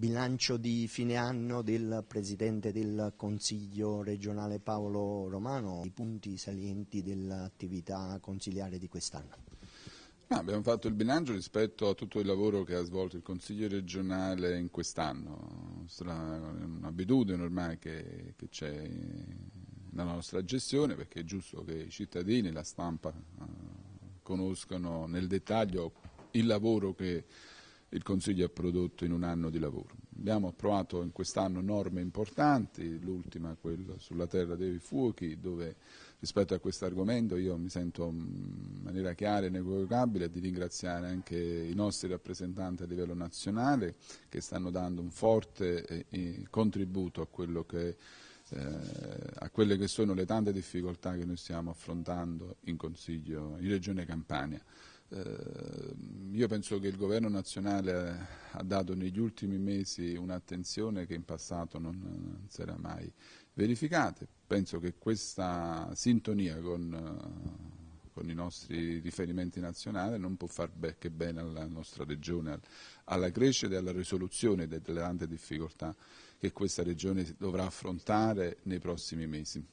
bilancio di fine anno del Presidente del Consiglio regionale Paolo Romano, i punti salienti dell'attività consiliare di quest'anno. No, abbiamo fatto il bilancio rispetto a tutto il lavoro che ha svolto il Consiglio regionale in quest'anno, è un'abitudine ormai che c'è nella nostra gestione perché è giusto che i cittadini, e la stampa eh, conoscano nel dettaglio il lavoro che il Consiglio ha prodotto in un anno di lavoro. Abbiamo approvato in quest'anno norme importanti, l'ultima quella sulla terra dei fuochi, dove rispetto a questo argomento io mi sento in maniera chiara e inequivocabile di ringraziare anche i nostri rappresentanti a livello nazionale che stanno dando un forte eh, eh, contributo a, che, eh, a quelle che sono le tante difficoltà che noi stiamo affrontando in Consiglio, in Regione Campania. Ehm, io penso che il governo nazionale ha dato negli ultimi mesi un'attenzione che in passato non, non si era mai verificata. Penso che questa sintonia con, con, i nostri riferimenti nazionali non può far che bene alla nostra regione, alla crescita e alla risoluzione delle tante difficoltà che questa regione dovrà affrontare nei prossimi mesi.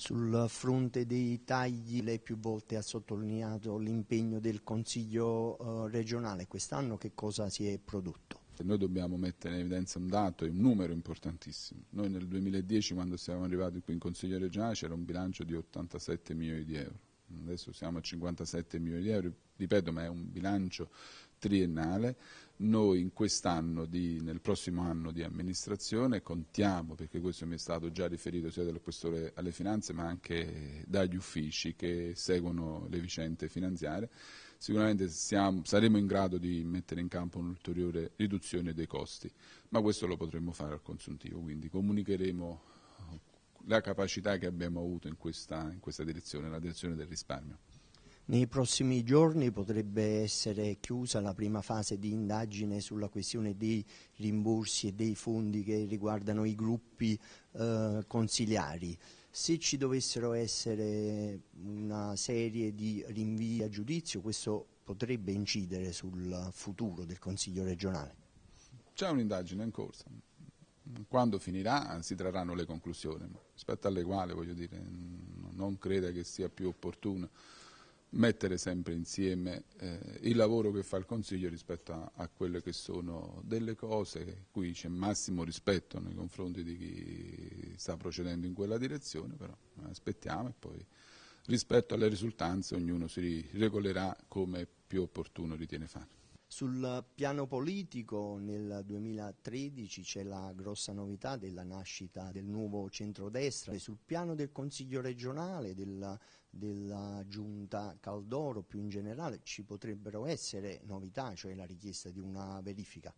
Sul fronte dei tagli lei più volte ha sottolineato l'impegno del Consiglio eh, regionale. Quest'anno che cosa si è prodotto? Noi dobbiamo mettere in evidenza un dato e un numero importantissimo. Noi nel 2010 quando siamo arrivati qui in Consiglio regionale c'era un bilancio di 87 milioni di euro adesso siamo a 57 milioni di euro, ripeto ma è un bilancio triennale, noi in quest'anno, di, nel prossimo anno di amministrazione contiamo, perché questo mi è stato già riferito sia dal Questore alle Finanze ma anche dagli uffici che seguono le vicende finanziarie, sicuramente siamo, saremo in grado di mettere in campo un'ulteriore riduzione dei costi, ma questo lo potremo fare al consuntivo, quindi comunicheremo la capacità che abbiamo avuto in questa, in questa direzione, la direzione del risparmio. Nei prossimi giorni potrebbe essere chiusa la prima fase di indagine sulla questione dei rimborsi e dei fondi che riguardano i gruppi eh, consiliari. Se ci dovessero essere una serie di rinvii a giudizio, questo potrebbe incidere sul futuro del Consiglio regionale? C'è un'indagine in corso, quando finirà si trarranno le conclusioni, rispetto alle quali voglio dire, non credo che sia più opportuno mettere sempre insieme eh, il lavoro che fa il Consiglio rispetto a, a quelle che sono delle cose, qui c'è massimo rispetto nei confronti di chi sta procedendo in quella direzione, però eh, aspettiamo e poi rispetto alle risultanze ognuno si regolerà come più opportuno ritiene fare. Sul piano politico nel 2013 c'è la grossa novità della nascita del nuovo centrodestra e sul piano del Consiglio regionale, della, della giunta Caldoro più in generale ci potrebbero essere novità, cioè la richiesta di una verifica.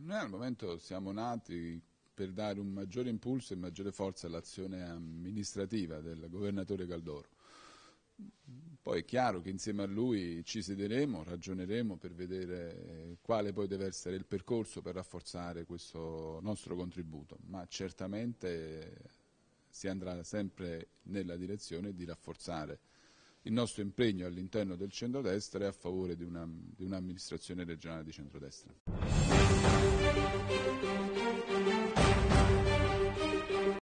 Noi al momento siamo nati per dare un maggiore impulso e maggiore forza all'azione amministrativa del governatore Caldoro. Poi è chiaro che insieme a lui ci sederemo, ragioneremo per vedere eh, quale poi deve essere il percorso per rafforzare questo nostro contributo, ma certamente si andrà sempre nella direzione di rafforzare il nostro impegno all'interno del centrodestra e a favore di, un'amministrazione regionale di centrodestra.